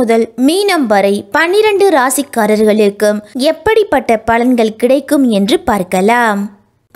முதல் மீனம் வரை பன்னிரண்டு ராசிக்காரர்களுக்கும் எப்படிப்பட்ட பலன்கள் கிடைக்கும் என்று பார்க்கலாம்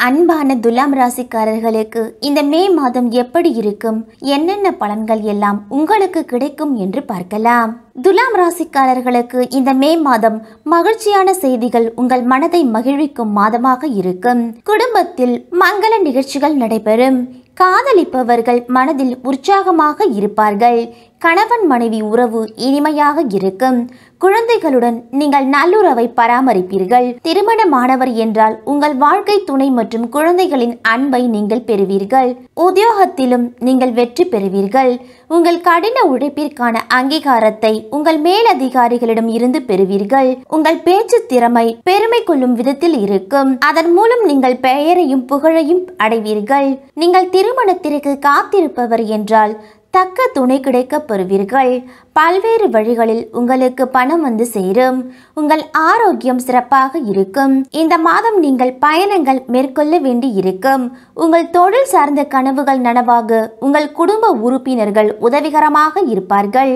அன்பான துலாம் ராசிக்காரர்களுக்கு இந்த மே மாதம் எப்படி இருக்கும் என்னென்ன பலன்கள் எல்லாம் உங்களுக்கு கிடைக்கும் என்று பார்க்கலாம் துலாம் ராசிக்காரர்களுக்கு இந்த மே மாதம் மகிழ்ச்சியான செய்திகள் உங்கள் மனதை மகிழ்விக்கும் மாதமாக இருக்கும் குடும்பத்தில் மங்கள நிகழ்ச்சிகள் நடைபெறும் காதலிப்பவர்கள் மனதில் உற்சாகமாக இருப்பார்கள் கணவன் மனைவி உறவு இனிமையாக இருக்கும் குழந்தைகளுடன் நீங்கள் நல்லுறவை பராமரிப்பீர்கள் திருமணமானவர் என்றால் உங்கள் வாழ்க்கை துணை மற்றும் குழந்தைகளின் அன்பை நீங்கள் பெறுவீர்கள் உத்தியோகத்திலும் நீங்கள் வெற்றி பெறுவீர்கள் உங்கள் கடின உழைப்பிற்கான அங்கீகாரத்தை உங்கள் மேலதிகாரிகளிடம் இருந்து பெறுவீர்கள் உங்கள் பேச்சு திறமை பெருமை கொள்ளும் விதத்தில் இருக்கும் அதன் மூலம் நீங்கள் பெயரையும் புகழையும் அடைவீர்கள் நீங்கள் திருமணத்திற்கு காத்திருப்பவர் என்றால் தக்க துணை கிடைக்க பெறுவீர்கள் பல்வேறு வழிகளில் உங்களுக்கு பணம் வந்து சேரும் உங்கள் ஆரோக்கியம் சிறப்பாக இருக்கும் இந்த மாதம் நீங்கள் பயணங்கள் மேற்கொள்ள வேண்டி இருக்கும் உங்கள் தொழில் சார்ந்த கனவுகள் நனவாக உங்கள் குடும்ப உறுப்பினர்கள் உதவிகரமாக இருப்பார்கள்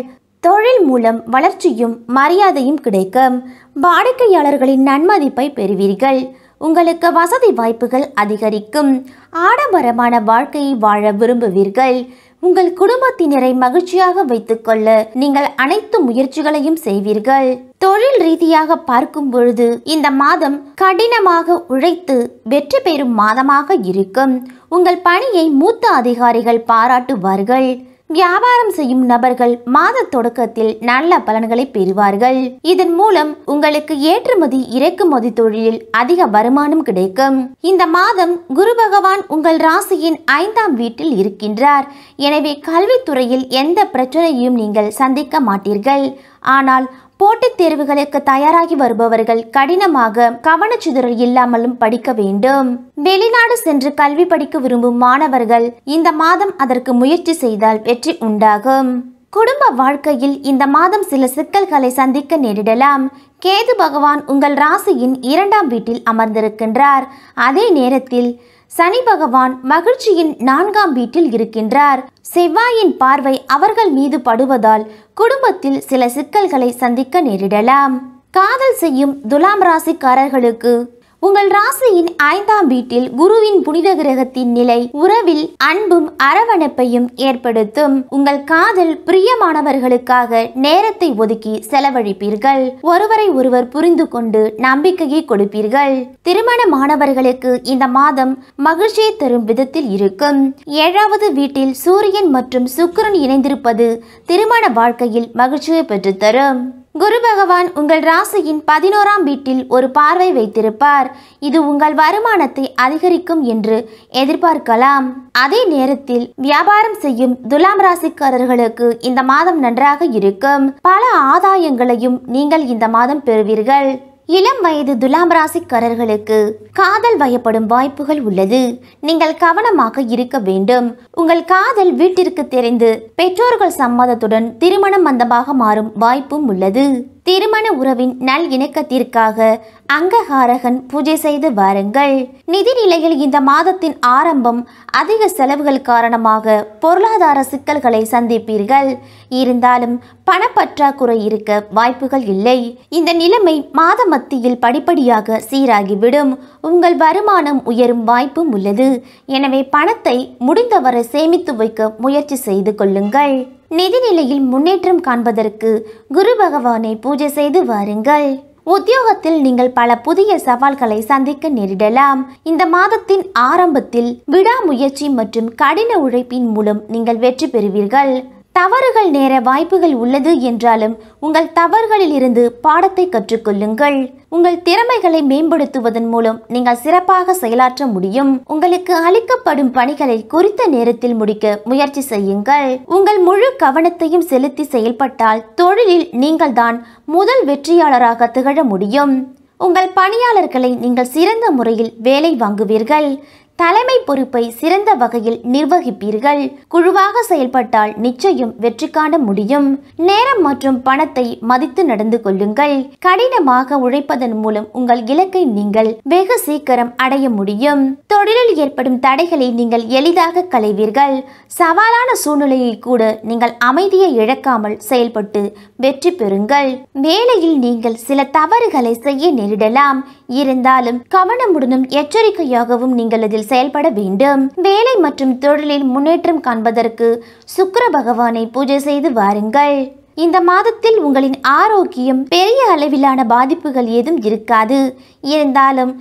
தொழில் மூலம் வளர்ச்சியும் மரியாதையும் கிடைக்கும் வாடிக்கையாளர்களின் நன்மதிப்பை பெறுவீர்கள் உங்களுக்கு வசதி வாய்ப்புகள் அதிகரிக்கும் ஆடம்பரமான வாழ்க்கையை வாழ விரும்புவீர்கள் உங்கள் குடும்பத்தினரை மகிழ்ச்சியாக வைத்துக்கொள்ள நீங்கள் அனைத்து முயற்சிகளையும் செய்வீர்கள் தொழில் ரீதியாக பார்க்கும் பொழுது இந்த மாதம் கடினமாக உழைத்து வெற்றி பெறும் மாதமாக இருக்கும் உங்கள் பணியை மூத்த அதிகாரிகள் பாராட்டுவார்கள் வியாபாரம் செய்யும் நபர்கள் மாத தொடக்கத்தில் நல்ல பலன்களை பெறுவார்கள் இதன் மூலம் உங்களுக்கு ஏற்றுமதி இறக்குமதி தொழிலில் அதிக வருமானம் கிடைக்கும் இந்த மாதம் குரு பகவான் உங்கள் ராசியின் ஐந்தாம் வீட்டில் இருக்கின்றார் எனவே கல்வித்துறையில் எந்த பிரச்சனையும் நீங்கள் சந்திக்க மாட்டீர்கள் ஆனால் போட்டித் தேர்வுகளுக்கு தயாராகி வருபவர்கள் கடினமாக கவனச்சிதறல் இல்லாமலும் படிக்க வேண்டும் வெளிநாடு சென்று கல்வி படிக்க விரும்பும் மாணவர்கள் இந்த மாதம் அதற்கு முயற்சி செய்தால் வெற்றி உண்டாகும் குடும்ப வாழ்க்கையில் இந்த மாதம் சில சிக்கல்களை சந்திக்க நேரிடலாம் கேது பகவான் உங்கள் ராசியின் இரண்டாம் வீட்டில் அமர்ந்திருக்கின்றார் அதே நேரத்தில் சனி பகவான் மகிழ்ச்சியின் நான்காம் வீட்டில் இருக்கின்றார் செவ்வாயின் பார்வை அவர்கள் மீது படுவதால் குடும்பத்தில் சில சிக்கல்களை சந்திக்க நேரிடலாம் காதல் செய்யும் துலாம் ராசிக்காரர்களுக்கு உங்கள் ராசியின் ஐந்தாம் வீட்டில் குருவின் புனித கிரகத்தின் நிலை உறவில் அன்பும் அரவணைப்பையும் ஏற்படுத்தும் உங்கள் காதல் பிரியமானவர்களுக்காக நேரத்தை ஒதுக்கி செலவழிப்பீர்கள் ஒருவரை ஒருவர் புரிந்து கொண்டு நம்பிக்கையை கொடுப்பீர்கள் திருமணமானவர்களுக்கு இந்த மாதம் மகிழ்ச்சியை தரும் விதத்தில் இருக்கும் ஏழாவது வீட்டில் சூரியன் மற்றும் சுக்கரன் இணைந்திருப்பது திருமண வாழ்க்கையில் மகிழ்ச்சியை பெற்றுத்தரும் குரு பகவான் உங்கள் ராசியின் பதினோராம் வீட்டில் ஒரு பார்வை வைத்திருப்பார் இது உங்கள் வருமானத்தை அதிகரிக்கும் என்று எதிர்பார்க்கலாம் அதே நேரத்தில் வியாபாரம் செய்யும் துலாம் ராசிக்காரர்களுக்கு இந்த மாதம் நன்றாக இருக்கும் பல ஆதாயங்களையும் நீங்கள் இந்த மாதம் பெறுவீர்கள் இளம் வயது துலாம் ராசிக்காரர்களுக்கு காதல் வயப்படும் வாய்ப்புகள் உள்ளது நீங்கள் கவனமாக இருக்க வேண்டும் உங்கள் காதல் வீட்டிற்கு தெரிந்து பெற்றோர்கள் சம்மதத்துடன் திருமணம் மந்தமாக மாறும் வாய்ப்பும் உள்ளது திருமண உறவின் நல் இணக்கத்திற்காக அங்கஹாரகன் பூஜை செய்து வாருங்கள் நிதிநிலையில் இந்த மாதத்தின் ஆரம்பம் அதிக செலவுகள் காரணமாக பொருளாதார சிக்கல்களை சந்திப்பீர்கள் இருந்தாலும் பணப்பற்றாக்குறை இருக்க வாய்ப்புகள் இல்லை இந்த நிலைமை மாத மத்தியில் படிப்படியாக சீராகிவிடும் உங்கள் வருமானம் உயரும் வாய்ப்பும் உள்ளது எனவே பணத்தை முடிந்தவரை சேமித்து வைக்க முயற்சி செய்து கொள்ளுங்கள் நிதிநிலையில் முன்னேற்றம் காண்பதற்கு குரு பகவானை பூஜை செய்து வாருங்கள் உத்தியோகத்தில் நீங்கள் பல புதிய சவால்களை சந்திக்க நேரிடலாம் இந்த மாதத்தின் ஆரம்பத்தில் விடாமுயற்சி மற்றும் கடின உழைப்பின் மூலம் நீங்கள் வெற்றி பெறுவீர்கள் தவறுகள் நேர வாய்ப்புகள் உள்ளது என்றாலும் உங்கள் தவறுகளில் இருந்து பாடத்தை கற்றுக்கொள்ளுங்கள் உங்கள் திறமைகளை மேம்படுத்துவதன் மூலம் நீங்கள் சிறப்பாக செயலாற்ற முடியும் உங்களுக்கு அளிக்கப்படும் பணிகளை குறித்த நேரத்தில் முடிக்க முயற்சி செய்யுங்கள் உங்கள் முழு கவனத்தையும் செலுத்தி செயல்பட்டால் தொழிலில் நீங்கள் தான் முதல் வெற்றியாளராக திகழ முடியும் உங்கள் பணியாளர்களை நீங்கள் சிறந்த முறையில் வேலை வாங்குவீர்கள் தலைமை பொறுப்பை சிறந்த வகையில் நிர்வகிப்பீர்கள் குழுவாக செயல்பட்டால் நிச்சயம் வெற்றி காண முடியும் நேரம் மற்றும் பணத்தை மதித்து நடந்து கொள்ளுங்கள் கடினமாக உழைப்பதன் மூலம் உங்கள் இலக்கை நீங்கள் வெகு சீக்கிரம் அடைய முடியும் தொழிலில் ஏற்படும் தடைகளை நீங்கள் எளிதாக களைவீர்கள் சவாலான சூழ்நிலையில் கூட நீங்கள் அமைதியை இழக்காமல் செயல்பட்டு வெற்றி பெறுங்கள் வேலையில் நீங்கள் சில தவறுகளை செய்ய நேரிடலாம் இருந்தாலும் கவனமுடனும் எச்சரிக்கையாகவும் நீங்கள் அதில் செயல்பட வேண்டும் வேலை மற்றும் தொழிலில் முன்னேற்றம் காண்பதற்கு சுக்கர பகவானை பூஜை செய்து வாருங்கள் இந்த மாதத்தில் உங்களின் ஆரோக்கியம் பெரிய அளவிலான பாதிப்புகள் ஏதும் இருக்காது இருந்தாலும்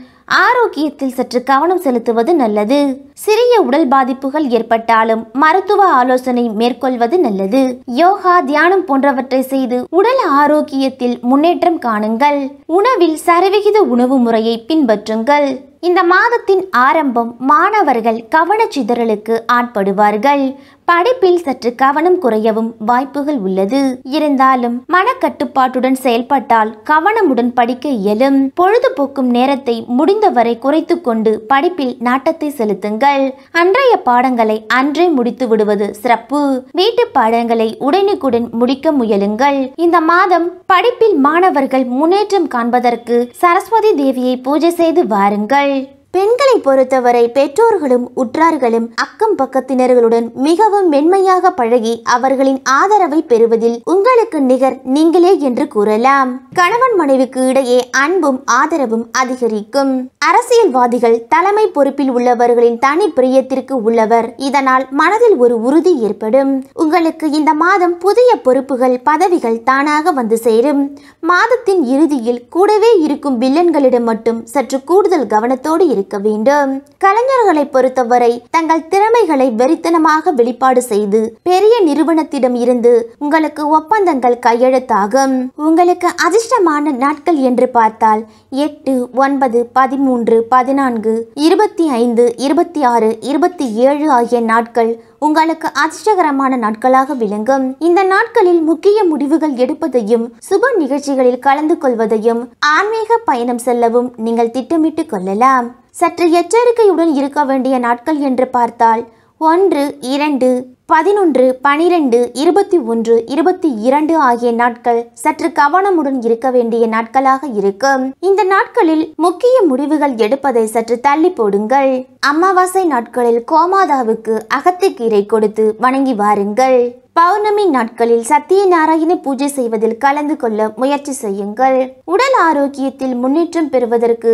ஆரோக்கியத்தில் சற்று கவனம் செலுத்துவது நல்லது சிறிய உடல் பாதிப்புகள் ஏற்பட்டாலும் மருத்துவ ஆலோசனை மேற்கொள்வது நல்லது யோகா தியானம் போன்றவற்றை செய்து உடல் ஆரோக்கியத்தில் முன்னேற்றம் காணுங்கள் உணவில் சரிவிகித உணவு முறையை பின்பற்றுங்கள் இந்த மாதத்தின் ஆரம்பம் மாணவர்கள் கவனச்சிதறலுக்கு ஆட்படுவார்கள் படிப்பில் சற்று கவனம் குறையவும் வாய்ப்புகள் உள்ளது இருந்தாலும் மனக்கட்டுப்பாட்டுடன் செயல்பட்டால் கவனமுடன் படிக்க இயலும் பொழுதுபோக்கும் நேரத்தை முடிந்தவரை குறைத்து கொண்டு படிப்பில் நாட்டத்தை செலுத்துங்கள் அன்றைய பாடங்களை அன்றே முடித்து விடுவது சிறப்பு வீட்டு பாடங்களை உடனுக்குடன் முடிக்க முயலுங்கள் இந்த மாதம் படிப்பில் மாணவர்கள் முன்னேற்றம் காண்பதற்கு சரஸ்வதி தேவியை பூஜை செய்து வாருங்கள் பெண்களை பொறுத்தவரை பெற்றோர்களும் உற்றார்களும் அக்கம் பக்கத்தினர்களுடன் மிகவும் மென்மையாக பழகி அவர்களின் ஆதரவை பெறுவதில் உங்களுக்கு நிகர் நீங்களே என்று கூறலாம் கணவன் மனைவிக்கு இடையே அன்பும் ஆதரவும் அதிகரிக்கும் அரசியல்வாதிகள் தலைமை பொறுப்பில் உள்ளவர்களின் தனி பிரியத்திற்கு உள்ளவர் இதனால் மனதில் ஒரு உறுதி ஏற்படும் உங்களுக்கு இந்த மாதம் புதிய பொறுப்புகள் பதவிகள் தானாக வந்து சேரும் மாதத்தின் இறுதியில் கூடவே இருக்கும் வில்லன்களிடம் மட்டும் சற்று கூடுதல் கவனத்தோடு இருக்க வேண்டும் கலைஞர்களை பொறுத்தவரை தங்கள் திறமைகளை வெறித்தனமாக வெளிப்பாடு செய்து பெரிய நிறுவனத்திடம் இருந்து உங்களுக்கு ஒப்பந்தங்கள் கையெழுத்தாகும் உங்களுக்கு அதிர்ஷ்டமான நாட்கள் என்று பார்த்தால் எட்டு ஒன்பது பதிமூன்று பதினான்கு இருபத்தி ஐந்து இருபத்தி ஆறு இருபத்தி ஏழு ஆகிய நாட்கள் உங்களுக்கு அதிர்ஷ்டகரமான நாட்களாக விளங்கும் இந்த நாட்களில் முக்கிய முடிவுகள் எடுப்பதையும் சுப நிகழ்ச்சிகளில் கலந்து கொள்வதையும் ஆன்மீக பயணம் செல்லவும் நீங்கள் திட்டமிட்டு கொள்ளலாம் சற்று எச்சரிக்கையுடன் இருக்க வேண்டிய நாட்கள் என்று பார்த்தால் ஒன்று இரண்டு பதினொன்று பனிரெண்டு இருபத்தி ஒன்று இருபத்தி இரண்டு ஆகிய நாட்கள் சற்று கவனமுடன் இருக்க வேண்டிய நாட்களாக இருக்கும் இந்த நாட்களில் முக்கிய முடிவுகள் எடுப்பதை சற்று தள்ளி போடுங்கள் அமாவாசை நாட்களில் கோமாதாவுக்கு கீரை கொடுத்து வணங்கி வாருங்கள் பௌர்ணமி நாட்களில் சத்தியநாராயண பூஜை செய்வதில் கலந்து கொள்ள முயற்சி செய்யுங்கள் உடல் ஆரோக்கியத்தில் முன்னேற்றம் பெறுவதற்கு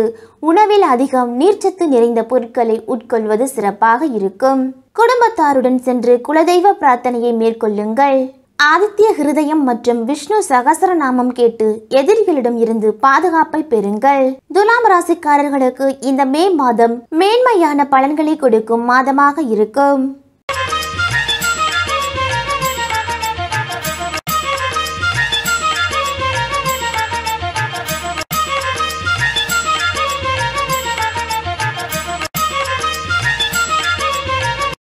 உணவில் அதிகம் நீர்ச்சத்து நிறைந்த பொருட்களை உட்கொள்வது சிறப்பாக இருக்கும் குடும்பத்தாருடன் சென்று குலதெய்வ பிரார்த்தனையை மேற்கொள்ளுங்கள் ஆதித்ய ஹிருதயம் மற்றும் விஷ்ணு சகசரநாமம் கேட்டு எதிரிகளிடம் இருந்து பாதுகாப்பை பெறுங்கள் துலாம் ராசிக்காரர்களுக்கு இந்த மே மாதம் மேன்மையான பலன்களை கொடுக்கும் மாதமாக இருக்கும்